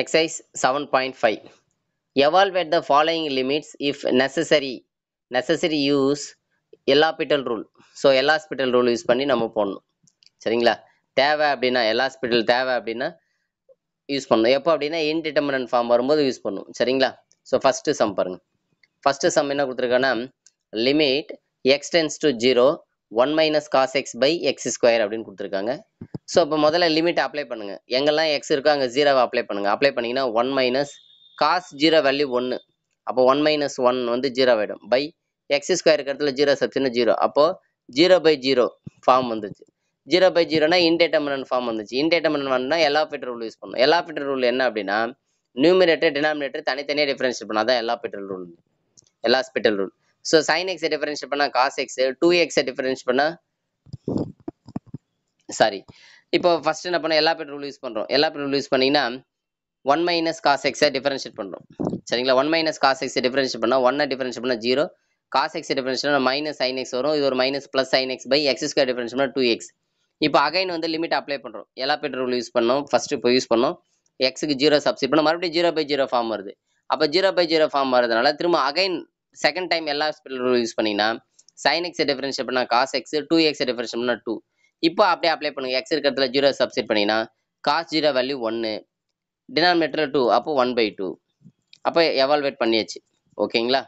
exercise seven point five evaluate the following limits if necessary necessary use L'Hospital rule so L'Hospital rule use பண்ணி நம்ம போடணும் சரிங்களா தேவை அப்படின்னா எல்லா ஹாஸ்பிட்டல் தேவை அப்படின்னா யூஸ் பண்ணணும் எப்போ அப்படின்னா இன்டிட்டர்மினன்ட் ஃபார்ம் வரும்போது யூஸ் பண்ணணும் சரிங்களா ஸோ ஃபஸ்ட்டு சம் பாருங்கள் ஃபஸ்ட்டு சம் என்ன கொடுத்துருக்காங்கன்னா limit x tends tends to zero one minus cos x by x square அப்படின்னு கொடுத்துருக்காங்க ஸோ இப்போ முதல்ல லிமிட் அப்ளை பண்ணுங்கள் எங்கெல்லாம் எக்ஸ் இருக்கோ அங்கே ஜீரோவை அப்ளை பண்ணுங்கள் அப்ளை பண்ணிங்கன்னா one minus cos zero value ஒன்று அப்போ ஒன் மைனஸ் ஒன் வந்து ஜீரோ ஆகிடும் பை எக்ஸ் ஸ்கொயர் இடத்துல ஜீரோ சப்ஸ்டின்னு ஜீரோ அப்போது ஜீரோ பை ஜீரோ ஃபார்ம் வந்துச்சு ஜீரோ பை ஜீரோனா இன்டேட்டமன் ஃபார்ம் வந்துச்சு இன்டேட்டமன் வந்துனா எல்லா பீட்டர் ரூல் யூஸ் பண்ணும் எல்லா பீட்டர் ரூல் என்ன அப்படின்னா நியூமினேட்டர் டினாமினேட்டர் தனித்தனியாக டிஃபரன்ஷியல் பண்ணால் தான் எல்லா பீட்டர் rule L'Hospital rule so sine எக்ஸை டிஃபரன்ஷியல் பண்ணால் காஸ் எக்ஸ் டூ எக்ஸை டிஃபரன்ஷியல் பண்ணால் சாரி இப்போ ஃபர்ஸ்ட் என்ன பண்ணோம் எல்லா பெட்ரோல் யூஸ் பண்ணுறோம் எல்லா ரூல் யூஸ் பண்ணிங்கன்னா ஒன் மைனஸ் காஸ் எக்ஸை டிஃபரன்ஷியேட் பண்ணுறோம் சரிங்களா ஒன் மைனஸ் காஸ் எக்ஸை டிஃபரன்ஷியேட் பண்ணால் ஒன்னை டிஃபரன்ஷியேட் பண்ணால் zero cos x difference minus sine x வரும் இது ஒரு minus plus sine x by x square difference two x இப்போ அகைன் வந்து லிமிட் அப்ளை பண்ணுறோம் எல்லா பெட்ரோல் யூஸ் பண்ணோம் ஃபர்ஸ்ட் இப்போ யூஸ் பண்ணோம் எக்ஸுக்கு ஜீரோ சப்ஸ்டிட் பண்ணோம் மறுபடியும் ஜீரோ பை ஜீரோ ஃபார்ம் வருது அப்போ ஜீரோ பை ஜீரோ ஃபார்ம் வரதுனால திரும்ப அகைன் செகண்ட் டைம் எல்லா ரூல் யூஸ் பண்ணிங்கன்னா சைன் எக்ஸை டிஃபரன்ஸ் பண்ணால் cos x two x difference பண்ணால் டூ இப்போ அப்படியே அப்ளை பண்ணுங்க எக்ஸ் இருக்கிறதுல ஜீரோ சப்ஸ்டிட் பண்ணிங்கன்னா காஸ் ஜீரோ வேல்யூ ஒன்று டினாமினேட்டரில் டூ அப்போ ஒன் பை டூ அப்போ எவால்வேட் பண்ணியாச்சு ஓகேங்களா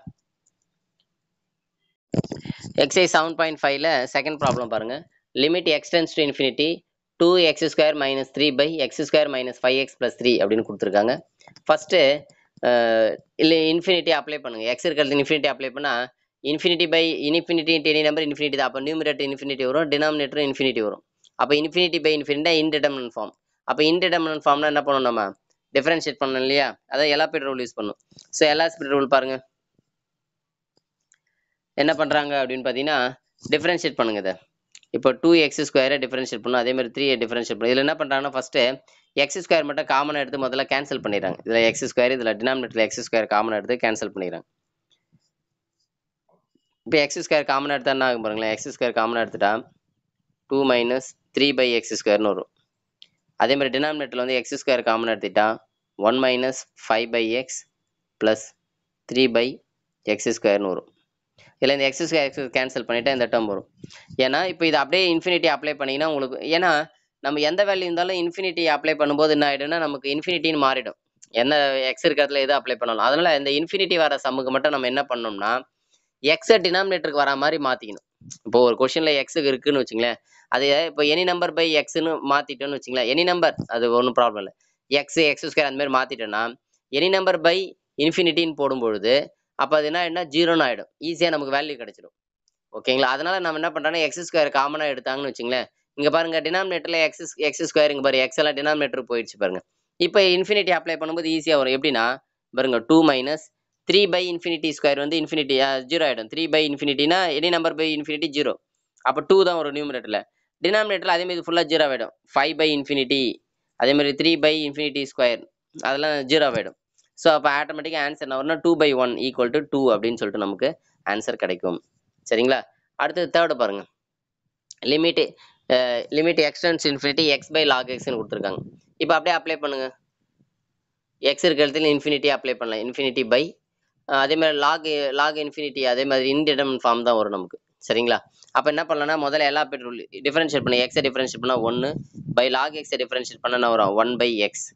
எக்ஸை செவன் பாயிண்ட் ஃபைவ்ல செகண்ட் ப்ராப்ளம் பாருங்கள் limit x tends to infinity two x square minus three by x square minus five x plus three அப்படின்னு கொடுத்துருக்காங்க ஃபஸ்ட்டு இல்லை இன்ஃபினிட்டி அப்ளை பண்ணுங்கள் எக்ஸ் இருக்கிறது இன்ஃபினிட்டி அப்ளை பண்ணால் infinity by infinity any number infinity தான் அப்போ numerator infinity வரும் denominator infinity வரும் அப்போ இன்ஃபினிட்டி பை இன்ஃபினிட்டா இன்டிடெர்மினன் ஃபார்ம் அப்போ இன்டிடெர்மினன் ஃபார்ம்னா என்ன பண்ணணும் நம்ம டிஃபரன்ஷியேட் பண்ணணும் இல்லையா அதான் எலாபேட் ரூல் யூஸ் பண்ணும் ஸோ எலாஸ்பேட் ரூல் பாருங்க என்ன பண்ணுறாங்க அப்படின்னு பார்த்தீங்கன்னா டிஃபரன்ஷியேட் பண்ணுங்க இதை இப்போ டூ எக்ஸ் ஸ்கொயரை டிஃபரன்ஷியேட் பண்ணும் அதே மாதிரி த்ரீ டிஃபரன்ஷியேட் பண்ணும் இதில் என்ன பண்ணுறாங்கன்னா ஃபஸ்ட்டு எக்ஸ் ஸ்கொயர் மட்டும் காமனாக எடுத்து முதல்ல கேன்சல் பண்ணிடுறாங்க இதில் எக்ஸ் ஸ்கொயர் இதில் டினாமினேட்டர் எக்ஸ் ஸ்கொயர் காமனாக எடுத்து கேன்சல் பண்ணிடுறாங்க இப்போ எக்ஸ் ஸ்கொயர் காமனாக எடுத்தால் என்ன ஆகும் பாருங்களேன் எக்ஸ் ஸ்கொயர் காமனாக எடுத்துட்டா two minus three by x ஸ்கொயர்னு வரும் அதே மாதிரி டினாமினேட்டரில் வந்து எக்ஸ் ஸ்கொயர் காமனாக எடுத்துட்டா one minus five by x plus three by x ஸ்கொயர்னு வரும் இதில் இந்த எக்ஸ் ஸ்கொயர் எக்ஸ் கேன்சல் பண்ணிவிட்டா இந்த டேர்ம் வரும் ஏன்னா இப்போ இது அப்படியே இன்ஃபினிட்டி அப்ளை பண்ணிங்கன்னா உங்களுக்கு ஏன்னா நம்ம எந்த வேல்யூ இருந்தாலும் இன்ஃபினிட்டி அப்ளை பண்ணும்போது என்ன ஆகிடும்னா நமக்கு இன்ஃபினிட்டின்னு மாறிடும் என்ன எக்ஸ் இருக்கிறதுல எது அப்ளை பண்ணணும் அதனால் இந்த இன்ஃபினிட்டி வர சம்முக்கு மட்டும் நம்ம என்ன பண்ணோம்னா எக்ஸை டினாமினேட்டருக்கு வரா மாதிரி மாற்றிக்கணும் இப்போ ஒரு கொஷினில் எக்ஸுக்கு இருக்குன்னு வச்சுங்களேன் அது இப்போ எனி நம்பர் பை எக்ஸ்னு மாற்றிட்டோன்னு வச்சுங்களேன் எனி நம்பர் அது ஒன்றும் ப்ராப்ளம் இல்லை எக்ஸ் எக்ஸ் ஸ்கொயர் அந்த மாதிரி மாற்றிட்டோன்னா எனி நம்பர் பை இன்ஃபினிட்டின்னு போடும்பொழுது அப்போ அது என்ன என்ன ஜீரோன்னு ஆகிடும் ஈஸியாக நமக்கு வேல்யூ கிடைச்சிடும் ஓகேங்களா அதனால் நம்ம என்ன பண்ணுறோன்னா எக்ஸ் ஸ்கொயர் காமனாக எடுத்தாங்கன்னு வச்சுங்களேன் இங்கே பாருங்கள் டினாமினேட்டரில் எக்ஸ் எக்ஸ் ஸ்கொயர் இங்கே பாரு எக்ஸ் எல்லாம் டினாமினேட்டர் போயிடுச்சு பாருங்கள் இப்போ இன்ஃபினிட்டி அப்ளை பண்ணும்போது ஈஸியாக வரும் எப்படின்னா பாருங்கள் two minus three by infinity square வந்து இன்ஃபினிட்டி ஜீரோ ஆகிடும் த்ரீ பை இன்ஃபினிட்டினா any number by infinity zero அப்போ டூ தான் ஒரு நியூமினேட்டரில் டினாமினேட்டரில் அதேமாதிரி ஃபுல்லாக ஜீரோ ஆகிடும் ஃபைவ் பை இன்ஃபினிட்டி அதேமாதிரி த்ரீ பை இன்ஃபினிட்டி ஸ்கொயர் அதெல்லாம் ஜீரோ ஆகிடும் ஸோ அப்போ ஆட்டோமேட்டிக்காக ஆன்சர் என்ன வரும்னா two by one equal to two அப்படின்னு சொல்லிட்டு நமக்கு ஆன்சர் கிடைக்கும் சரிங்களா அடுத்தது தேர்டு பாருங்கள் limit limit x tends infinity x by log எக்ஸ்னு கொடுத்துருக்காங்க இப்போ அப்படியே அப்ளை பண்ணுங்கள் எக்ஸ் இருக்கிறதுல இன்ஃபினிட்டி அப்ளை பண்ணலாம் இன்ஃபினிட்டி பை அதே மாதிரி லாக் லாக் இன்ஃபினிட்டி அதே மாதிரி இன்டிடெர்மின் ஃபார்ம் தான் வரும் நமக்கு சரிங்களா அப்போ என்ன பண்ணலன்னா முதல்ல எல்லா பெட்ரோல் டிஃபரன்ஷியேட் பண்ண எக்ஸை டிஃபரன்ஷியேட் பண்ணால் ஒன்று பை லாக் எக்ஸை டிஃபரன்ஷியேட் பண்ண வரும் ஒன் பை எக்ஸ்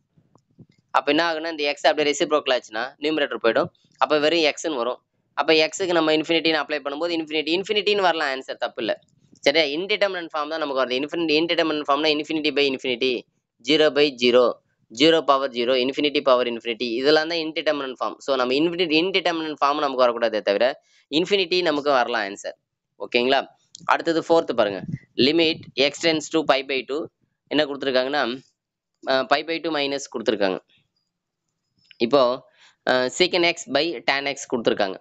அப்போ என்ன ஆகுனா இந்த எக்ஸ் அப்படியே ரெசிப்ரோக்கில் ஆச்சுன்னா நியூமரேட்டர் போயிடும் அப்போ வெறும் எக்ஸ்னு வரும் அப்போ எக்ஸுக்கு நம்ம இன்ஃபினிட்டின்னு அப்ளை பண்ணும்போது இன்ஃபினிட்டி இன்ஃபினிட்டின்னு வரலாம் ஆன்சர் தப்பு இல்லை சரியா இன்டிடெர்மினன்ட் ஃபார்ம் தான் நமக்கு வருது இன்ஃபினிட்டி இன்டிடெர்மினன்ட் ஃபார்ம்னா infinity by infinity zero by zero zero power zero infinity power infinity இதெல்லாம் தான் இன்டிடெர்மினன் ஃபார்ம் ஸோ நம்ம இன்ஃபினிட்டி இன்டிடெர்மினன் ஃபார்ம் நமக்கு வரக்கூடாதே தவிர இன்ஃபினிட்டி நமக்கு வரலாம் ஆன்சர் ஓகேங்களா அடுத்தது ஃபோர்த்து பாருங்க limit x tends to pi by two என்ன கொடுத்துருக்காங்கன்னா பை பை டூ மைனஸ் கொடுத்துருக்காங்க இப்போ சீக்கன் எக்ஸ் பை டேன் எக்ஸ் கொடுத்துருக்காங்க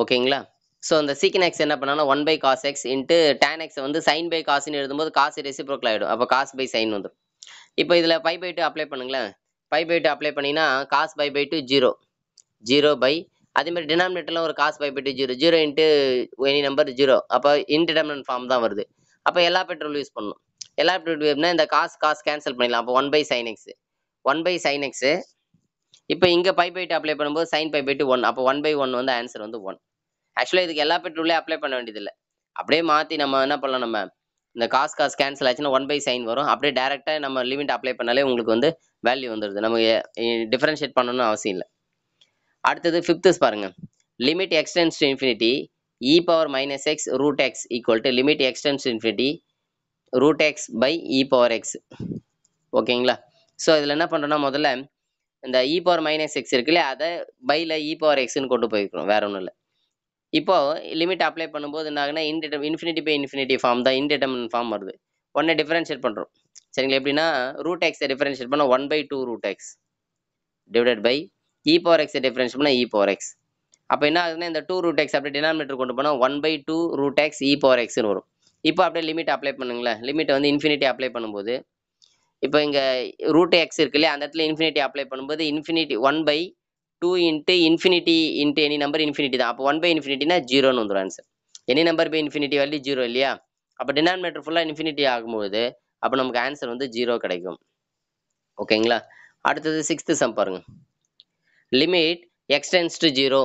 ஓகேங்களா ஸோ அந்த சீக்கன் எக்ஸ் என்ன பண்ணாலும் one by cos x into tan x வந்து சைன் பை காசுன்னு எழுதும்போது காசு ரெசிப்ரோக்கில் ஆகிடும் அப்போ காசு பை சைன் வந்துடும் இப்போ இதில் பை பை டூ அப்ளை பண்ணுங்களேன் பை பை டூ அப்ளை பண்ணிங்கன்னா cos pi by two zero zero by அதே மாதிரி டினாமினேட்டரில் ஒரு cos pi by two zero zero into any number zero அப்போ இன்டிடெர்மினன்ட் ஃபார்ம் தான் வருது அப்போ எல்லா பெட்ரோல் யூஸ் பண்ணணும் எல்லா பெட்ரோல் வேப்னா இந்த காசு காசு கேன்சல் பண்ணிடலாம் அப்போ one by sine x one by sine x இப்போ இங்கே பை பை டூ அப்ளை பண்ணும்போது sine pi by two one அப்போ ஒன் பை ஒன் வந்து ஆன்சர் வந்து ஒன் ஆக்சுவலாக இதுக்கு எல்லா பெட்ரோல்லையும் அப்ளை பண்ண வேண்டியதில்லை அப்படியே மாற்றி நம்ம என்ன பண்ணலாம் நம்ம இந்த காசு காசு கேன்சல் ஆச்சுன்னா ஒன் பை சைன் வரும் அப்படியே டேரெக்டாக நம்ம லிமிட் அப்ளை பண்ணாலே உங்களுக்கு வந்து வேல்யூ வந்துடுது நமக்கு டிஃப்ரென்ஷியேட் பண்ணணும்னு அவசியம் இல்லை அடுத்தது ஃபிஃப்த்து பாருங்கள் limit x tends to infinity e power minus x root x equal to limit x tends infinity root x by e power x ஓகேங்களா ஸோ இதில் என்ன பண்ணுறோன்னா முதல்ல இந்த இ பவர் மைனஸ் எக்ஸ் இருக்குல்ல அதை பையில் இ பவர் எக்ஸ்ன்னு கொண்டு போயிருக்கிறோம் வேற ஒன்றும் இல்லை இப்போ லிமிட் அப்ளை பண்ணும்போது என்ன ஆகுனா indeterminate infinity by infinity form தான் இன்டிடர்மினன் ஃபார்ம் வருது ஒன்னே டிஃபரன்ஷியேட் பண்ணுறோம் சரிங்களா எப்படின்னா ரூட் எக்ஸை டிஃபரன்ஷியேட் பண்ண one by two root x divided by e power எக்ஸை டிஃபரன்ஷியேட் பண்ணால் இ பவர் எக்ஸ் அப்போ என்ன ஆகுதுன்னா இந்த டூ ரூட் எக்ஸ் அப்படியே டினாமினேட்டர் கொண்டு போனால் one by two root x e power எக்ஸ்னு வரும் இப்போ அப்படியே லிமிட் அப்ளை பண்ணுங்களேன் லிமிட்டை வந்து இன்ஃபினிட்டி அப்ளை பண்ணும்போது இப்போ இங்கே ரூட் எக்ஸ் இருக்கு இல்லையா அந்த இடத்துல இன்ஃபினிட்டி அப்ளை பண்ணும்போது infinity one by two into infinity into any number infinity தான் அப்போ ஒன் பை இன்ஃபினிட்டினா ஜீரோன்னு வந்துடும் answer any number by infinity value zero இல்லையா அப்போ டினாமினேட்டர் ஃபுல்லாக இன்ஃபினிட்டி ஆகும்போது அப்போ நமக்கு ஆன்சர் வந்து ஜீரோ கிடைக்கும் ஓகேங்களா அடுத்தது சிக்ஸ்த்து சம் பாருங்க limit x tends to zero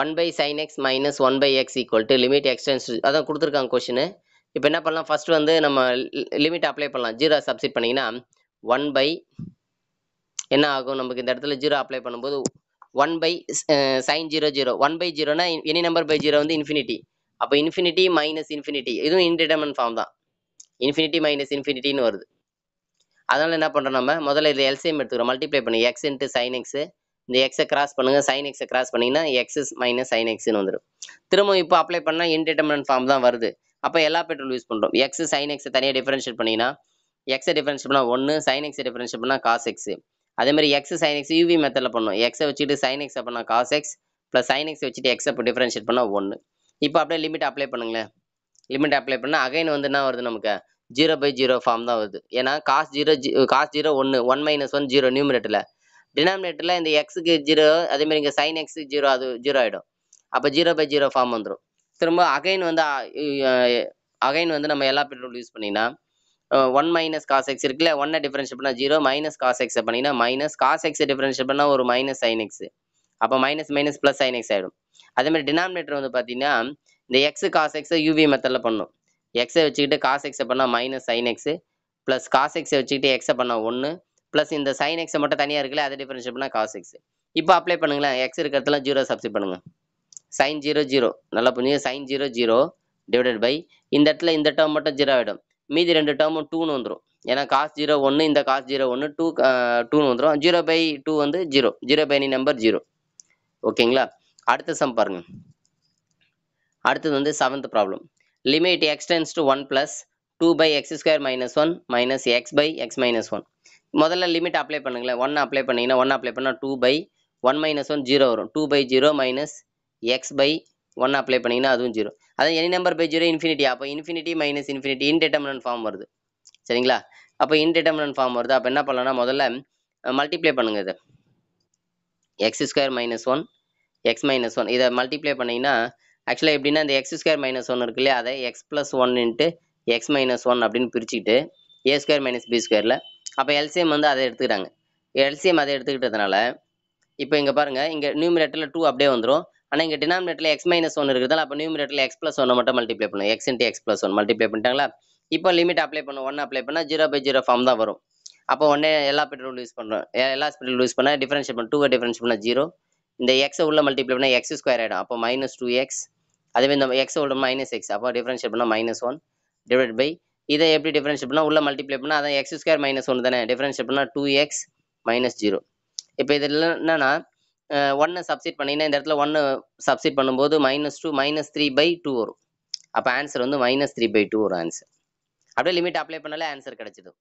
one by sine x minus one by x equal to limit x tends to அதான் கொடுத்துருக்காங்க கொஷின் இப்போ என்ன பண்ணலாம் ஃபஸ்ட்டு வந்து நம்ம லிமிட் அப்ளை பண்ணலாம் ஜீரோ சப்ஸ்டிட் பண்ணிங்கன்னா ஒன் பை என்ன ஆகும் நமக்கு இந்த இடத்துல ஜீரோ அப்ளை பண்ணும்போது one by sine zero zero one by ஜீரோனா எனி நம்பர் பை ஜீரோ வந்து இன்ஃபினிட்டி அப்போ இன்ஃபினிட்டி மைனஸ் இன்ஃபினிட்டி இதுவும் இன்டிடர்மன் ஃபார்ம் தான் இன்ஃபினிட்டி மைனஸ் இன்ஃபினிட்டின்னு வருது அதனால் என்ன பண்ணுறோம் நம்ம முதல்ல இது எல்சிஎம் எடுத்துக்கிறோம் மல்டிப்ளை பண்ணி எக்ஸ் இன்ட்டு சைன் எக்ஸு இந்த எக்ஸை கிராஸ் பண்ணுங்கள் சைன் எக்ஸை கிராஸ் பண்ணிங்கன்னா எக்ஸஸ் மைனஸ் சைன் எக்ஸ்னு வந்துடும் திரும்ப இப்போ அப்ளை பண்ணால் இன்டிடர்மனன்ட் ஃபார்ம் தான் வருது அப்போ எல்லா பெட்ரோல் யூஸ் பண்ணுறோம் எக்ஸ் சைன் எக்ஸை தனியாக டிஃபரன்ஷியேட் பண்ணிங்கன்னா எக்ஸை டிஃபரன்ஷியேட் பண்ணால் ஒன்று சைன் எக்ஸை டிஃபரன்ஷியேட் பண்ணால் காஸ் எக்ஸு அதே மாதிரி எக்ஸ் சைன் எக்ஸ் யூவி மெத்தடில் பண்ணோம் எக்ஸை வச்சுட்டு சைன் எக்ஸை பண்ணால் cos x plus sine x வச்சுட்டு எக்ஸை இப்போ டிஃப்ரென்ஷியேட் பண்ணால் ஒன்று இப்போ அப்படியே லிமிட் அப்ளை பண்ணுங்களேன் லிமிட் அப்ளை பண்ணால் அகைன் வந்து என்ன வருது நமக்கு ஜீரோ பை ஜீரோ ஃபார்ம் தான் வருது ஏன்னா காஸ் ஜீரோ ஜி காஸ் ஜீரோ ஒன்று ஒன் மைனஸ் ஒன் ஜீரோ நியூமினேட்டில் டினாமினேட்டரில் இந்த எக்ஸுக்கு ஜீரோ அதேமாதிரி இங்கே சைன் எக்ஸு ஜீரோ அது ஜீரோ ஆகிடும் அப்போ ஜீரோ பை ஜீரோ ஃபார்ம் வந்துடும் திரும்ப அகைன் வந்து அகைன் வந்து நம்ம எல்லா பெட்ரோல் யூஸ் பண்ணிங்கன்னா ஒன் மைனஸ் காஸ் எக்ஸ் இருக்குல்ல ஒன்னை டிஃபரன்ஷியல் பண்ணால் ஜீரோ மைனஸ் காஸ் எக்ஸ் பண்ணீங்கன்னா மைனஸ் காஸ் எக்ஸ் டிஃபரன்ஷியல் பண்ணால் ஒரு மைனஸ் சைன் எக்ஸ் அப்போ minus minus plus sine x ஆகிடும் அதே மாதிரி டினாமினேட்டர் வந்து பார்த்தீங்கன்னா இந்த எக்ஸ் காஸ் எக்ஸை யூவி மெத்தடில் பண்ணும் எக்ஸை வச்சுக்கிட்டு காஸ் எக்ஸை பண்ணால் minus sine x plus cos எக்ஸை வச்சுக்கிட்டு எக்ஸை பண்ணால் ஒன்று ப்ளஸ் இந்த சைன் எக்ஸை மட்டும் தனியாக இருக்குல்ல அதை டிஃபரன்ஷியல் பண்ணால் காஸ் எக்ஸ் இப்போ அப்ளை பண்ணுங்களேன் எக்ஸ் இருக்கிறதுலாம் ஜீரோ சப்ஸ்டிட் பண்ணுங்கள் சைன் ஜீரோ ஜீரோ நல்லா புரிஞ்சு sine zero zero divided by இந்த இடத்துல இந்த டேர்ம் மட்டும் ஜீரோ ஆகிடும் மீதி ரெண்டு டேர்மும் டூன்னு வந்துடும் ஏன்னா காசு ஜீரோ ஒன்று இந்த காசு ஜீரோ ஒன்று டூ டூன்னு வந்துடும் ஜீரோ பை டூ வந்து ஜீரோ ஜீரோ பை நீ நம்பர் ஜீரோ ஓகேங்களா அடுத்த சம் பாருங்க அடுத்தது வந்து seventh problem limit x tends to one plus two by x square minus one minus x by x minus one முதல்ல லிமிட் அப்ளை பண்ணுங்களேன் one apply பண்ணிங்கன்னா ஒன் அப்ளை பண்ணால் two by one minus one zero வரும் two by zero minus x by one apply பண்ணிங்கன்னா அதுவும் zero அதான் any number by zero infinity அப்போ infinity minus infinity indeterminate form வருது சரிங்களா அப்போ இன்டெட்டமினன் ஃபார்ம் வருது அப்போ என்ன பண்ணலாம்னா முதல்ல மல்டிப்ளை பண்ணுங்க இது x square minus one x minus one இதை மல்டிப்ளை பண்ணிங்கன்னா ஆக்சுவலாக எப்படின்னா இந்த எக்ஸ் ஸ்கொயர் மைனஸ் ஒன் இருக்கு இல்லையா அதை x plus one into x minus one அப்படின்னு பிரிச்சுக்கிட்டு ஏ ஸ்கொயர் மைனஸ் பி ஸ்கொயரில் அப்போ எல்சிஎம் வந்து அதை எடுத்துக்கிறாங்க எல்சிஎம் அதை எடுத்துக்கிட்டதுனால இப்போ இங்கே பாருங்கள் இங்கே நியூமிரேட்டரில் டூ அப்படியே வந்துடும் ஆனால் இங்கே டினாமினேட்டில் எக்ஸ் மைனஸ் ஒன் இருக்கிறதால அப்போ நியூமினேட்டில் எக்ஸ் ப்ளஸ் ஒன்னை மட்டும் மல்டிப்ளை பண்ணுவோம் x into x plus one multiply பண்ணிட்டாங்களா இப்போ லிமிட் அப்ளை பண்ணுவோம் ஒன் அப்ளை பண்ணால் ஜீரோ பை ஜீரோ ஃபார்ம் தான் வரும் அப்போ ஒன்னே எல்லா பெட்ரோல் யூஸ் பண்ணுறோம் எல்லா பெட்ரோல் யூஸ் பண்ணால் டிஃபரன்ஷியல் பண்ண டூ டிஃபரன்ஸ் பண்ணால் ஜீரோ இந்த எக்ஸை உள்ள மல்டிப்ளை பண்ணால் எக்ஸ் ஸ்கொயர் ஆகிடும் அப்போ மைனஸ் டூ எக்ஸ் மாதிரி இந்த எக்ஸ் உள்ள மைனஸ் எக்ஸ் அப்போ டிஃபரன்ஷியல் பண்ணால் மைனஸ் ஒன் டிவைட் பை இதை எப்படி டிஃபரன்ஷியல் பண்ணால் உள்ள மல்டிப்ளை பண்ணால் அதான் எக்ஸ் ஸ்கொயர் மைனஸ் ஒன்று தானே டிஃபரன்ஷியல் பண்ணால் டூ எக்ஸ் மைனஸ் ஜீரோ இப்போ இதில் என்னன்னா ஒன்னை சப்சிட் பண்ணீங்கன்னா இந்த இடத்துல ஒன்று சப்சிட் பண்ணும்போது minus two minus three by two வரும் அப்போ ஆன்சர் வந்து மைனஸ் த்ரீ பை டூ வரும் ஆன்சர் அப்படியே லிமிட் அப்ளை பண்ணாலே ஆன்சர் கிடைச்சிடும்